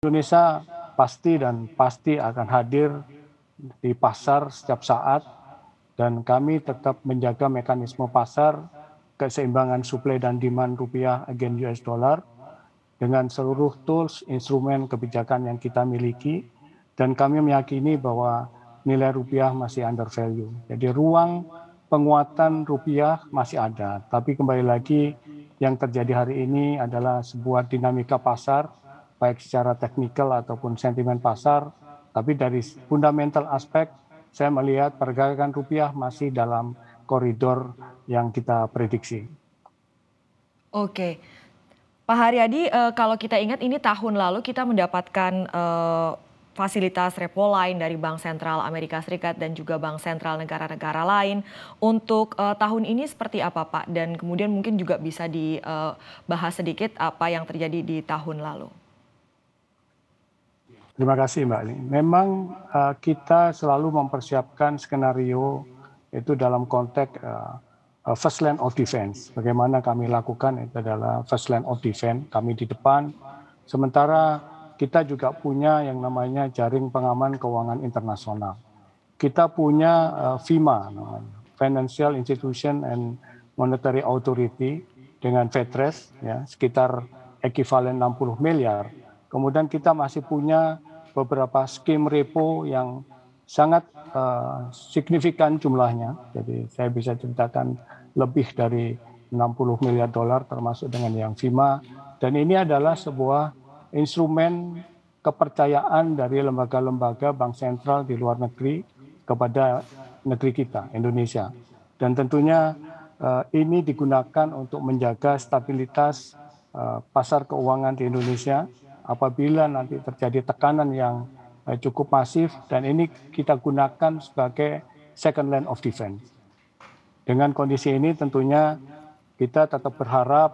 Indonesia pasti dan pasti akan hadir di pasar setiap saat dan kami tetap menjaga mekanisme pasar keseimbangan suplai dan demand rupiah agen US dollar dengan seluruh tools instrumen kebijakan yang kita miliki dan kami meyakini bahwa nilai rupiah masih under value. Jadi ruang penguatan rupiah masih ada, tapi kembali lagi yang terjadi hari ini adalah sebuah dinamika pasar baik secara teknikal ataupun sentimen pasar, tapi dari fundamental aspek saya melihat pergerakan rupiah masih dalam koridor yang kita prediksi. Oke. Pak Haryadi, eh, kalau kita ingat ini tahun lalu kita mendapatkan eh, fasilitas repo lain dari Bank Sentral Amerika Serikat dan juga Bank Sentral negara-negara lain. Untuk eh, tahun ini seperti apa Pak? Dan kemudian mungkin juga bisa dibahas sedikit apa yang terjadi di tahun lalu. Terima kasih Mbak Ali. Memang uh, kita selalu mempersiapkan skenario itu dalam konteks uh, first line of defense. Bagaimana kami lakukan itu adalah first line of defense, kami di depan. Sementara kita juga punya yang namanya jaring pengaman keuangan internasional. Kita punya uh, FIMA namanya, Financial Institution and Monetary Authority dengan FedRes, ya, sekitar ekivalen 60 miliar. Kemudian kita masih punya beberapa skim repo yang sangat uh, signifikan jumlahnya. Jadi saya bisa ceritakan lebih dari 60 miliar dolar termasuk dengan yang FIMA. Dan ini adalah sebuah instrumen kepercayaan dari lembaga-lembaga bank sentral di luar negeri kepada negeri kita, Indonesia. Dan tentunya uh, ini digunakan untuk menjaga stabilitas uh, pasar keuangan di Indonesia apabila nanti terjadi tekanan yang eh, cukup masif dan ini kita gunakan sebagai second line of defense. Dengan kondisi ini tentunya kita tetap berharap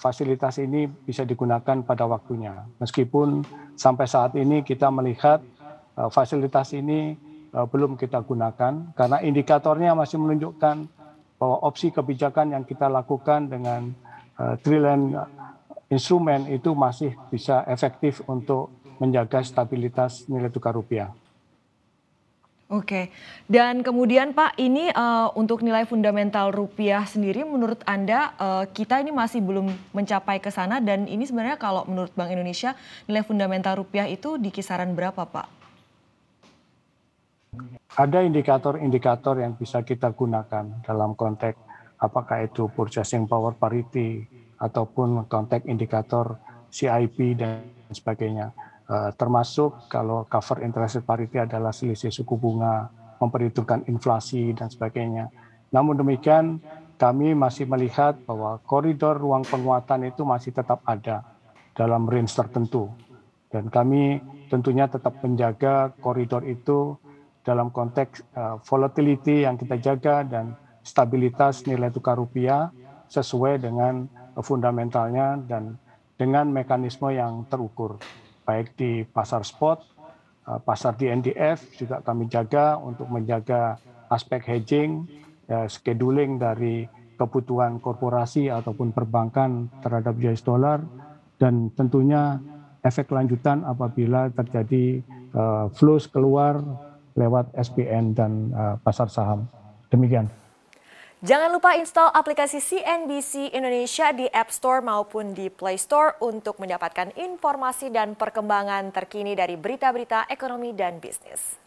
fasilitas ini bisa digunakan pada waktunya. Meskipun sampai saat ini kita melihat eh, fasilitas ini eh, belum kita gunakan karena indikatornya masih menunjukkan bahwa opsi kebijakan yang kita lakukan dengan triland instrumen itu masih bisa efektif untuk menjaga stabilitas nilai tukar rupiah. Oke, dan kemudian Pak, ini uh, untuk nilai fundamental rupiah sendiri, menurut Anda uh, kita ini masih belum mencapai ke sana dan ini sebenarnya kalau menurut Bank Indonesia nilai fundamental rupiah itu di kisaran berapa, Pak? Ada indikator-indikator yang bisa kita gunakan dalam konteks apakah itu purchasing power parity, ataupun konteks indikator CIP dan sebagainya. Eh, termasuk kalau cover interest parity adalah selisih suku bunga, memperhitungkan inflasi dan sebagainya. Namun demikian, kami masih melihat bahwa koridor ruang penguatan itu masih tetap ada dalam range tertentu. Dan kami tentunya tetap menjaga koridor itu dalam konteks eh, volatility yang kita jaga dan stabilitas nilai tukar rupiah sesuai dengan fundamentalnya dan dengan mekanisme yang terukur baik di pasar spot, eh, pasar di NDF juga kami jaga untuk menjaga aspek hedging, ya, scheduling dari kebutuhan korporasi ataupun perbankan terhadap US dollar dan tentunya efek lanjutan apabila terjadi uh, flows keluar lewat SPN dan uh, pasar saham. Demikian. Jangan lupa install aplikasi CNBC Indonesia di App Store maupun di Play Store untuk mendapatkan informasi dan perkembangan terkini dari berita-berita ekonomi dan bisnis.